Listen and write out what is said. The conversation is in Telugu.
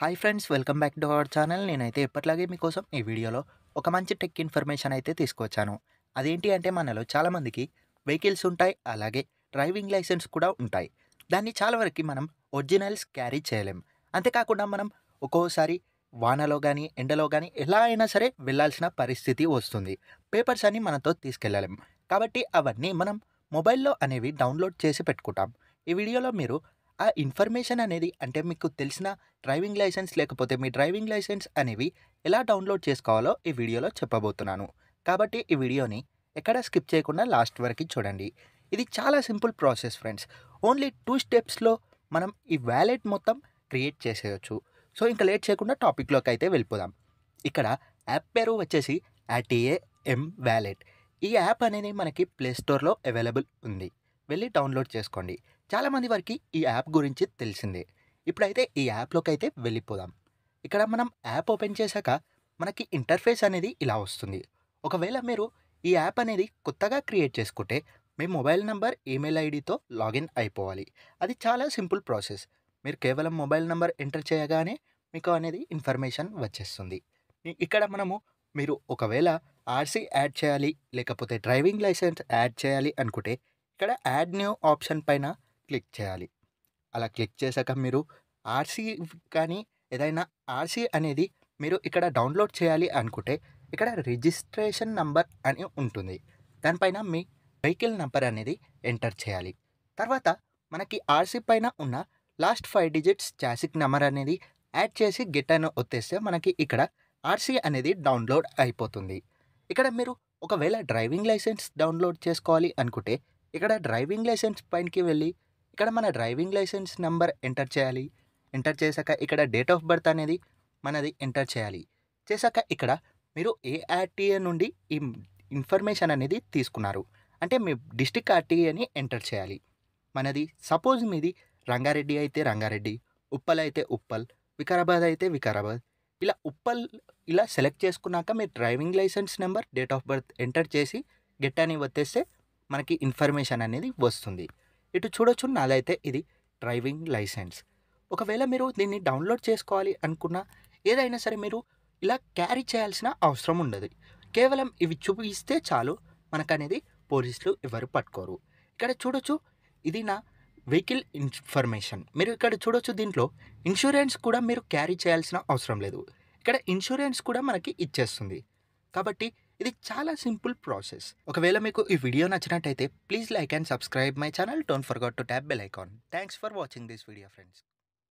hi friends welcome back to our channel నేనైతే ఎప్పటిలాగే మీకోసం ఈ వీడియోలో ఒక మంచి టెక్ ఇన్ఫర్మేషన్ అయితే తీసుకొచ్చాను అదేంటి అంటే మనలో చాలామందికి వెహికల్స్ ఉంటాయి అలాగే డ్రైవింగ్ లైసెన్స్ కూడా ఉంటాయి దాన్ని చాలా వరకు మనం ఒరిజినల్స్ క్యారీ చేయలేం అంతేకాకుండా మనం ఒక్కోసారి వానలో కానీ ఎండలో కానీ ఎలా అయినా సరే వెళ్ళాల్సిన పరిస్థితి వస్తుంది పేపర్స్ అన్నీ మనతో తీసుకెళ్ళలేం కాబట్టి అవన్నీ మనం మొబైల్లో అనేవి డౌన్లోడ్ చేసి పెట్టుకుంటాం ఈ వీడియోలో మీరు ఆ ఇన్ఫర్మేషన్ అనేది అంటే మీకు తెలిసిన డ్రైవింగ్ లైసెన్స్ లేకపోతే మీ డ్రైవింగ్ లైసెన్స్ అనేవి ఎలా డౌన్లోడ్ చేసుకోవాలో ఈ వీడియోలో చెప్పబోతున్నాను కాబట్టి ఈ వీడియోని ఎక్కడ స్కిప్ చేయకుండా లాస్ట్ వరకు చూడండి ఇది చాలా simple process friends only two స్టెప్స్లో మనం ఈ వ్యాలెట్ మొత్తం క్రియేట్ చేసేయచ్చు సో ఇంకా లేట్ చేయకుండా టాపిక్లోకి అయితే వెళ్ళిపోదాం ఇక్కడ యాప్ పేరు వచ్చేసి యాటిఏ ఎం వ్యాలెట్ ఈ యాప్ అనేది మనకి ప్లేస్టోర్లో అవైలబుల్ ఉంది వెళ్ళి డౌన్లోడ్ చేసుకోండి చాలామంది వారికి ఈ యాప్ గురించి తెలిసిందే ఇప్పుడైతే ఈ యాప్లోకి అయితే వెళ్ళిపోదాం ఇక్కడ మనం యాప్ ఓపెన్ చేశాక మనకి ఇంటర్ఫేస్ అనేది ఇలా వస్తుంది ఒకవేళ మీరు ఈ యాప్ అనేది కొత్తగా క్రియేట్ చేసుకుంటే మీ మొబైల్ నంబర్ ఈమెయిల్ ఐడితో లాగిన్ అయిపోవాలి అది చాలా సింపుల్ ప్రాసెస్ మీరు కేవలం మొబైల్ నంబర్ ఎంటర్ చేయగానే మీకు అనేది ఇన్ఫర్మేషన్ వచ్చేస్తుంది ఇక్కడ మనము మీరు ఒకవేళ ఆర్సీ యాడ్ చేయాలి లేకపోతే డ్రైవింగ్ లైసెన్స్ యాడ్ చేయాలి అనుకుంటే ఇక్కడ యాడ్ న్యూ ఆప్షన్ పైన క్లిక్ చేయాలి అలా క్లిక్ చేశాక మీరు ఆర్సీ కానీ ఏదైనా ఆర్సీ అనేది మీరు ఇక్కడ డౌన్లోడ్ చేయాలి అనుకుంటే ఇక్కడ రిజిస్ట్రేషన్ నంబర్ అని ఉంటుంది దానిపైన మీ వెహికల్ నంబర్ అనేది ఎంటర్ చేయాలి తర్వాత మనకి ఆర్సీ పైన ఉన్న last five digits chassis number అనేది యాడ్ చేసి గెట్ అని ఒత్తేస్తే మనకి ఇక్కడ ఆర్సీ అనేది డౌన్లోడ్ అయిపోతుంది ఇక్కడ మీరు ఒకవేళ డ్రైవింగ్ లైసెన్స్ డౌన్లోడ్ చేసుకోవాలి అనుకుంటే ఇక్కడ డ్రైవింగ్ లైసెన్స్ పైనకి వెళ్ళి ఇక్కడ మన డ్రైవింగ్ లైసెన్స్ నెంబర్ ఎంటర్ చేయాలి ఎంటర్ చేశాక ఇక్కడ డేట్ ఆఫ్ బర్త్ అనేది మనది ఎంటర్ చేయాలి చేశాక ఇక్కడ మీరు ఏ ఆర్టీఏ నుండి ఈ ఇన్ఫర్మేషన్ అనేది తీసుకున్నారు అంటే మీ డిస్టిక్ ఆర్టీఏని ఎంటర్ చేయాలి మనది సపోజ్ మీది రంగారెడ్డి అయితే రంగారెడ్డి ఉప్పల్ అయితే ఉప్పల్ వికారాబాద్ అయితే వికారాబాద్ ఇలా ఉప్పల్ ఇలా సెలెక్ట్ చేసుకున్నాక మీరు driving licence number date of birth enter చేసి గెట్ అని వచ్చేస్తే మనకి ఇన్ఫర్మేషన్ అనేది వస్తుంది ఇటు చూడొచ్చు నాదైతే ఇది డ్రైవింగ్ లైసెన్స్ ఒకవేళ మీరు దీన్ని డౌన్లోడ్ చేసుకోవాలి అనుకున్న ఏదైనా సరే మీరు ఇలా క్యారీ చేయాల్సిన అవసరం ఉండదు కేవలం ఇవి చూపిస్తే చాలు మనకనేది పోలీసులు ఎవరు పట్టుకోరు ఇక్కడ చూడొచ్చు ఇది నా వెహికల్ ఇన్ఫర్మేషన్ మీరు ఇక్కడ చూడొచ్చు దీంట్లో ఇన్సూరెన్స్ కూడా మీరు క్యారీ చేయాల్సిన అవసరం లేదు ఇక్కడ ఇన్సూరెన్స్ కూడా మనకి ఇచ్చేస్తుంది కాబట్టి ఇది చాలా సింపుల్ ప్రాసెస్ ఒకవేళ మీకు ఈ వీడియో నచ్చినట్టయితే please like and subscribe my channel don't forgot to tap bell icon thanks for watching this video friends